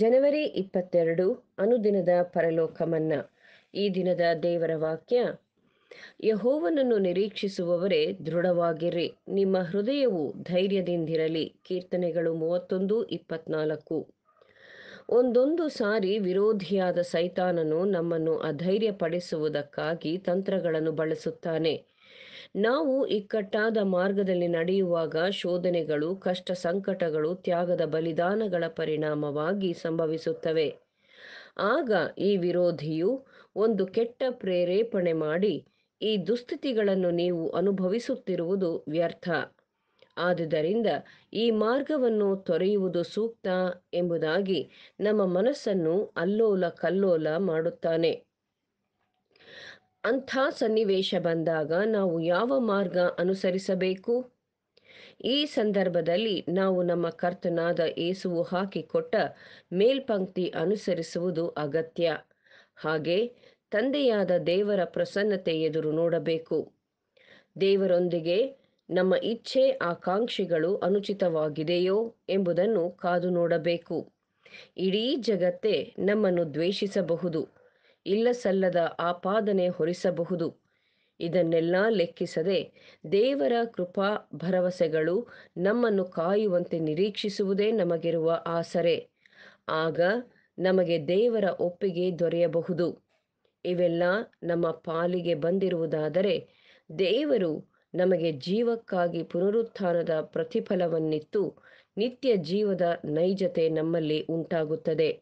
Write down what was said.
ಜನವರಿ ಇಪ್ಪತ್ತೆರಡು ಅನುದಿನದ ಪರಲೋಕಮನ್ನ ಈ ದಿನದ ದೇವರ ವಾಕ್ಯ ಯಹೋವನನ್ನು ನಿರೀಕ್ಷಿಸುವವರೇ ದೃಢವಾಗಿರಿ ನಿಮ್ಮ ಹೃದಯವು ಧೈರ್ಯದಿಂದಿರಲಿ ಕೀರ್ತನೆಗಳು ಮೂವತ್ತೊಂದು ಇಪ್ಪತ್ನಾಲ್ಕು ಒಂದೊಂದು ಸಾರಿ ವಿರೋಧಿಯಾದ ಸೈತಾನನು ನಮ್ಮನ್ನು ಅಧೈರ್ಯಪಡಿಸುವುದಕ್ಕಾಗಿ ತಂತ್ರಗಳನ್ನು ಬಳಸುತ್ತಾನೆ ನಾವು ಇಕ್ಕಟ್ಟಾದ ಮಾರ್ಗದಲ್ಲಿ ನಡೆಯುವಾಗ ಶೋಧನೆಗಳು ಕಷ್ಟ ಸಂಕಟಗಳು ತ್ಯಾಗದ ಬಲಿದಾನಗಳ ಪರಿಣಾಮವಾಗಿ ಸಂಭವಿಸುತ್ತವೆ ಆಗ ಈ ವಿರೋಧಿಯು ಒಂದು ಕೆಟ್ಟ ಪ್ರೇರೇಪಣೆ ಮಾಡಿ ಈ ದುಸ್ಥಿತಿಗಳನ್ನು ನೀವು ಅನುಭವಿಸುತ್ತಿರುವುದು ವ್ಯರ್ಥ ಆದುದರಿಂದ ಈ ಮಾರ್ಗವನ್ನು ತೊರೆಯುವುದು ಸೂಕ್ತ ಎಂಬುದಾಗಿ ನಮ್ಮ ಮನಸ್ಸನ್ನು ಅಲ್ಲೋಲ ಕಲ್ಲೋಲ ಮಾಡುತ್ತಾನೆ ಅಂಥ ಸನ್ನಿವೇಶ ಬಂದಾಗ ನಾವು ಯಾವ ಮಾರ್ಗ ಅನುಸರಿಸಬೇಕು ಈ ಸಂದರ್ಭದಲ್ಲಿ ನಾವು ನಮ್ಮ ಕರ್ತನಾದ ಏಸುವು ಹಾಕಿಕೊಟ್ಟ ಮೇಲ್ಪಂಕ್ತಿ ಅನುಸರಿಸುವುದು ಅಗತ್ಯ ಹಾಗೆ ತಂದೆಯಾದ ದೇವರ ಪ್ರಸನ್ನತೆ ಎದುರು ನೋಡಬೇಕು ದೇವರೊಂದಿಗೆ ನಮ್ಮ ಇಚ್ಛೆ ಆಕಾಂಕ್ಷಿಗಳು ಅನುಚಿತವಾಗಿದೆಯೋ ಎಂಬುದನ್ನು ಕಾದು ನೋಡಬೇಕು ಇಡೀ ಜಗತ್ತೇ ನಮ್ಮನ್ನು ದ್ವೇಷಿಸಬಹುದು ಇಲ್ಲ ಸಲ್ಲದ ಆಪಾದನೆ ಹೊರಿಸಬಹುದು ಇದನ್ನೆಲ್ಲ ಲೆಕ್ಕಿಸದೆ ದೇವರ ಕೃಪಾ ಭರವಸೆಗಳು ನಮ್ಮನ್ನು ಕಾಯುವಂತೆ ನಿರೀಕ್ಷಿಸುವುದೇ ನಮಗಿರುವ ಆಸರೆ ಆಗ ನಮಗೆ ದೇವರ ಒಪ್ಪಿಗೆ ದೊರೆಯಬಹುದು ಇವೆಲ್ಲ ನಮ್ಮ ಪಾಲಿಗೆ ಬಂದಿರುವುದಾದರೆ ದೇವರು ನಮಗೆ ಜೀವಕ್ಕಾಗಿ ಪುನರುತ್ಥಾನದ ಪ್ರತಿಫಲವನ್ನಿತ್ತು ನಿತ್ಯ ಜೀವದ ನೈಜತೆ ನಮ್ಮಲ್ಲಿ ಉಂಟಾಗುತ್ತದೆ